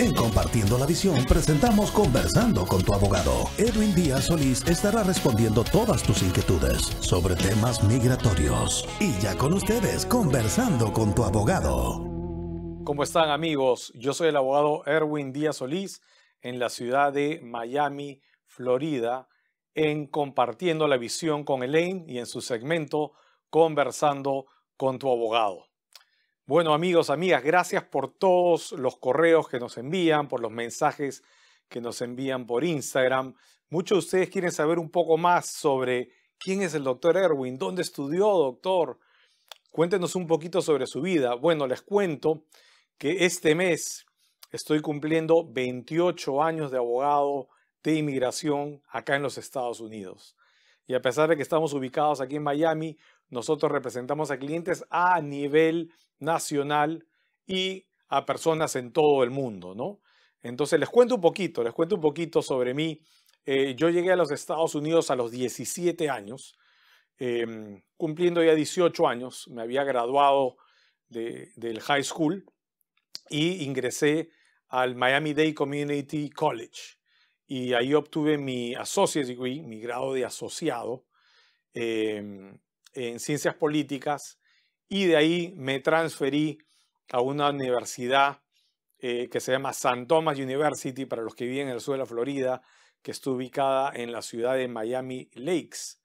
En Compartiendo la Visión presentamos Conversando con tu abogado. Edwin Díaz Solís estará respondiendo todas tus inquietudes sobre temas migratorios. Y ya con ustedes, Conversando con tu abogado. ¿Cómo están amigos? Yo soy el abogado Erwin Díaz Solís en la ciudad de Miami, Florida, en Compartiendo la Visión con Elaine y en su segmento Conversando con tu abogado. Bueno, amigos, amigas, gracias por todos los correos que nos envían, por los mensajes que nos envían por Instagram. Muchos de ustedes quieren saber un poco más sobre quién es el doctor Erwin, dónde estudió, doctor. Cuéntenos un poquito sobre su vida. Bueno, les cuento que este mes estoy cumpliendo 28 años de abogado de inmigración acá en los Estados Unidos. Y a pesar de que estamos ubicados aquí en Miami, nosotros representamos a clientes a nivel nacional y a personas en todo el mundo, ¿no? Entonces les cuento un poquito, les cuento un poquito sobre mí. Eh, yo llegué a los Estados Unidos a los 17 años, em, cumpliendo ya 18 años, me había graduado del high school y ingresé al Miami Dade Community College. Y ahí obtuve mi associate degree, mi grado de asociado. Em, en ciencias políticas y de ahí me transferí a una universidad eh, que se llama San Thomas University, para los que viven en el sur de la Florida, que está ubicada en la ciudad de Miami Lakes.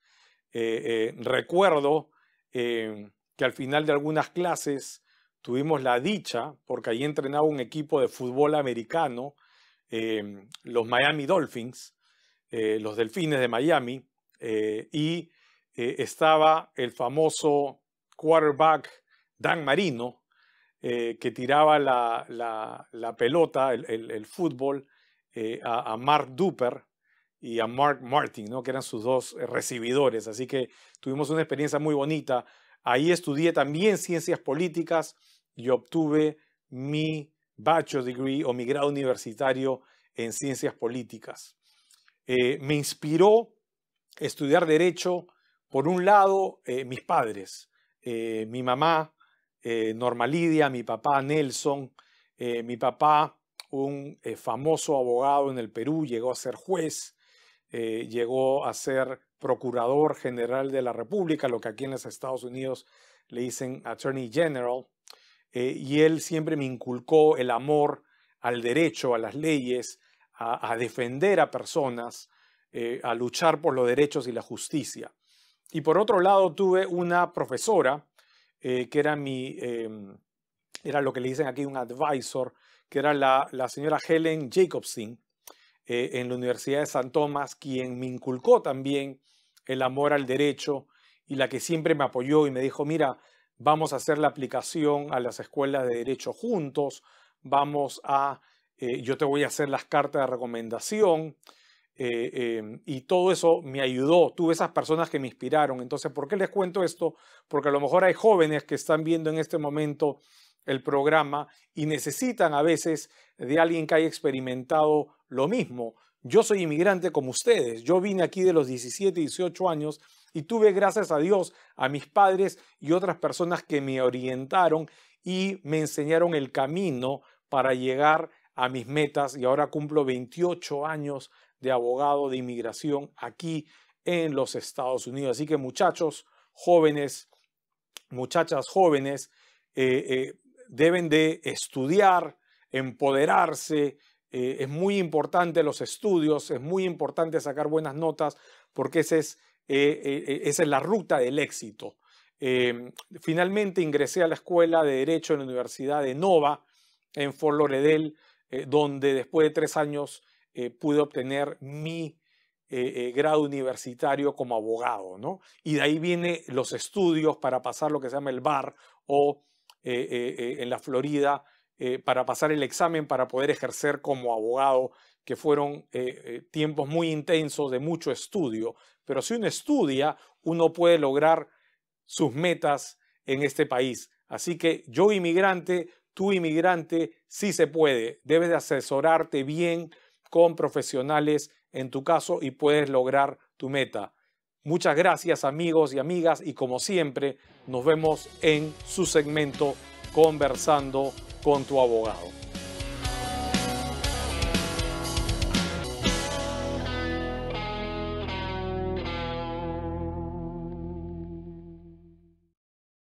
Eh, eh, recuerdo em, que al final de algunas clases tuvimos la dicha, porque ahí entrenaba un equipo de fútbol americano, em, los Miami Dolphins, los Delfines de Miami, y eh, estaba el famoso quarterback Dan Marino, eh, que tiraba la, pelota, el, fútbol, eh, a, Mark Duper y a Mark Martin, ¿no? que eran sus dos recibidores. Así que tuvimos una experiencia muy bonita. Ahí estudié también ciencias políticas y obtuve mi bachelor degree o mi grado universitario en ciencias políticas. me inspiró estudiar derecho por un lado, eh, mis padres, eh, mi mamá, eh, Norma Lidia, mi papá Nelson, mi papá, un famoso abogado en el Perú, llegó a ser juez, llegó a ser procurador general de la República, lo que aquí en los Estados Unidos le dicen Attorney General, y él siempre me inculcó el amor al derecho, a las leyes, a defender a personas, a luchar por los derechos y la justicia. Y por otro lado, tuve una profesora eh, que era mi, em, era lo que le dicen aquí un advisor, que era la, señora Helen Jacobson eh, en la Universidad de San Tomás, quien me inculcó también el amor al derecho y la que siempre me apoyó y me dijo, mira, vamos a hacer la aplicación a las escuelas de derecho juntos, vamos a, eh, yo te voy a hacer las cartas de recomendación, eh, em, y todo eso me ayudó, tuve esas personas que me inspiraron. Entonces, ¿por qué les cuento esto? Porque a lo mejor hay jóvenes que están viendo en este momento el programa y necesitan a veces de alguien que haya experimentado lo mismo. Yo soy inmigrante como ustedes, yo vine aquí de los 17, 18 años y tuve gracias a Dios, a mis padres y otras personas que me orientaron y me enseñaron el camino para llegar a mis metas y ahora cumplo 28 años de abogado de inmigración aquí en los Estados Unidos. Así que muchachos jóvenes, muchachas jóvenes, eh, eh, deben de estudiar, empoderarse. Eh, es muy importante los estudios, es muy importante sacar buenas notas porque es, esa es la ruta del éxito. Em, finalmente ingresé a la escuela de Derecho en la Universidad de Nova en Fort Lauderdale, donde después de tres años eh, pude obtener mi eh, eh, grado universitario como abogado, ¿no? Y de ahí vienen los estudios para pasar lo que se llama el bar o en la Florida para pasar el examen para poder ejercer como abogado, que fueron tiempos muy intensos de mucho estudio. Pero si uno estudia, uno puede lograr sus metas en este país. Así que yo inmigrante, tú inmigrante, sí se puede. Debes de asesorarte bien con profesionales en tu caso y puedes lograr tu meta. Muchas gracias amigos y amigas y como siempre nos vemos en su segmento conversando con tu abogado.